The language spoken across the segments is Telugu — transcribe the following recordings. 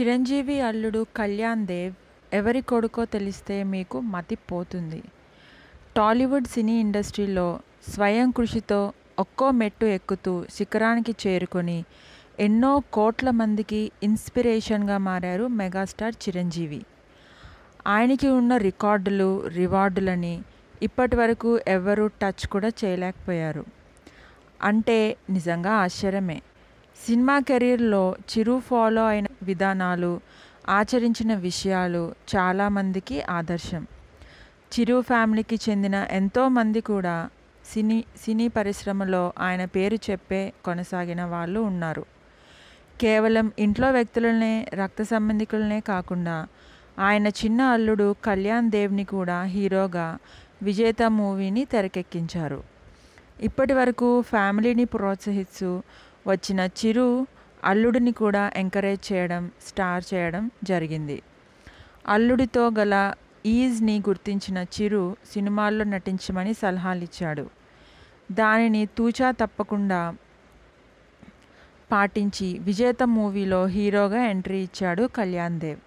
చిరంజీవి అల్లుడు కళ్యాణ్ దేవ్ ఎవరి కొడుకో తెలిస్తే మీకు మతి పోతుంది టాలీవుడ్ సినీ ఇండస్ట్రీలో స్వయం కృషితో ఒక్కో మెట్టు ఎక్కుతూ శిఖరానికి చేరుకొని ఎన్నో కోట్ల మందికి ఇన్స్పిరేషన్గా మారారు మెగాస్టార్ చిరంజీవి ఆయనకి ఉన్న రికార్డులు రివార్డులని ఇప్పటి వరకు ఎవరూ టచ్ కూడా చేయలేకపోయారు అంటే నిజంగా ఆశ్చర్యమే సినిమా కెరీర్లో చిరు ఫాలో అయిన విధానాలు ఆచరించిన విషయాలు చాలామందికి ఆదర్శం చిరు ఫ్యామిలీకి చెందిన ఎంతోమంది కూడా సినీ సినీ పరిశ్రమలో ఆయన పేరు చెప్పే కొనసాగిన వాళ్ళు ఉన్నారు కేవలం ఇంట్లో వ్యక్తులనే రక్త సంబంధికులనే కాకుండా ఆయన చిన్న అల్లుడు కళ్యాణ్ దేవ్ని కూడా హీరోగా విజేత మూవీని తెరకెక్కించారు ఇప్పటి వరకు ఫ్యామిలీని ప్రోత్సహిస్తూ వచ్చిన చిరు అల్లుడిని కూడా ఎంకరేజ్ చేయడం స్టార్ చేయడం జరిగింది అల్లుడితో గల ఈజ్ని గుర్తించిన చిరు సినిమాల్లో నటించమని సలహాలు ఇచ్చాడు దానిని తూచా తప్పకుండా పాటించి విజేత మూవీలో హీరోగా ఎంట్రీ ఇచ్చాడు కళ్యాణ్ దేవ్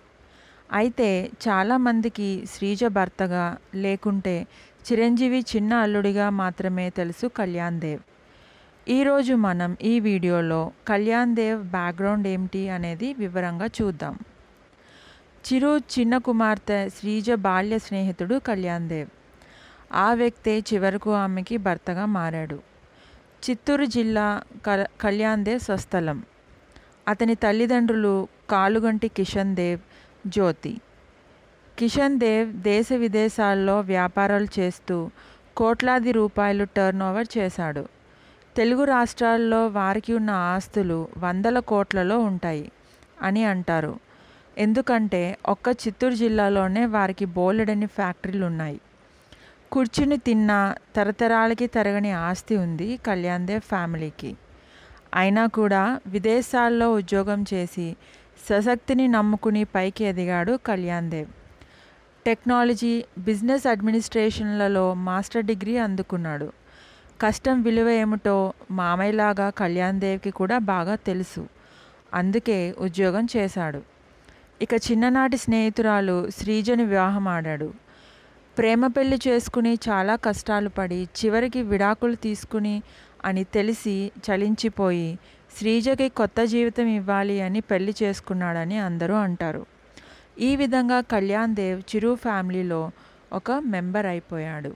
అయితే చాలామందికి శ్రీజ భర్తగా లేకుంటే చిరంజీవి చిన్న అల్లుడిగా మాత్రమే తెలుసు కళ్యాణ్ దేవ్ ఈరోజు మనం ఈ వీడియోలో కళ్యాణ్ దేవ్ బ్యాక్గ్రౌండ్ ఏమిటి అనేది వివరంగా చూద్దాం చిరు చిన్న కుమార్తె శ్రీజ బాల్య స్నేహితుడు కళ్యాణ్ దేవ్ ఆ వ్యక్తే చివరకు ఆమెకి భర్తగా మారాడు చిత్తూరు జిల్లా కళ్యాణ్ దేవ్ స్వస్థలం అతని తల్లిదండ్రులు కాలుగంటి కిషన్ దేవ్ జ్యోతి కిషన్ దేవ్ దేశ విదేశాల్లో వ్యాపారాలు చేస్తూ కోట్లాది రూపాయలు టర్న్ ఓవర్ చేశాడు తెలుగు రాష్ట్రాల్లో వారికి ఉన్న ఆస్తులు వందల కోట్లలో ఉంటాయి అని అంటారు ఎందుకంటే ఒక్క చిత్తూరు జిల్లాలోనే వారికి బోలెడని ఫ్యాక్టరీలు ఉన్నాయి కూర్చుని తిన్న తరతరాలకి తరగని ఆస్తి ఉంది కళ్యాణ్దేవ్ ఫ్యామిలీకి అయినా కూడా విదేశాల్లో ఉద్యోగం చేసి సశక్తిని నమ్ముకుని పైకి ఎదిగాడు కళ్యాణ్దేవ్ టెక్నాలజీ బిజినెస్ అడ్మినిస్ట్రేషన్లలో మాస్టర్ డిగ్రీ అందుకున్నాడు కష్టం విలువ ఏమిటో మామయ్యలాగా కళ్యాణ్ దేవ్కి కూడా బాగా తెలుసు అందుకే ఉద్యోగం చేశాడు ఇక చిన్ననాటి స్నేహితురాలు శ్రీజని వివాహం ఆడాడు ప్రేమ పెళ్లి చేసుకుని చాలా కష్టాలు పడి చివరికి విడాకులు తీసుకుని అని తెలిసి చలించిపోయి శ్రీజకి కొత్త జీవితం ఇవ్వాలి అని పెళ్లి చేసుకున్నాడని అందరూ అంటారు ఈ విధంగా కళ్యాణ్ దేవ్ చిరు ఫ్యామిలీలో ఒక మెంబర్ అయిపోయాడు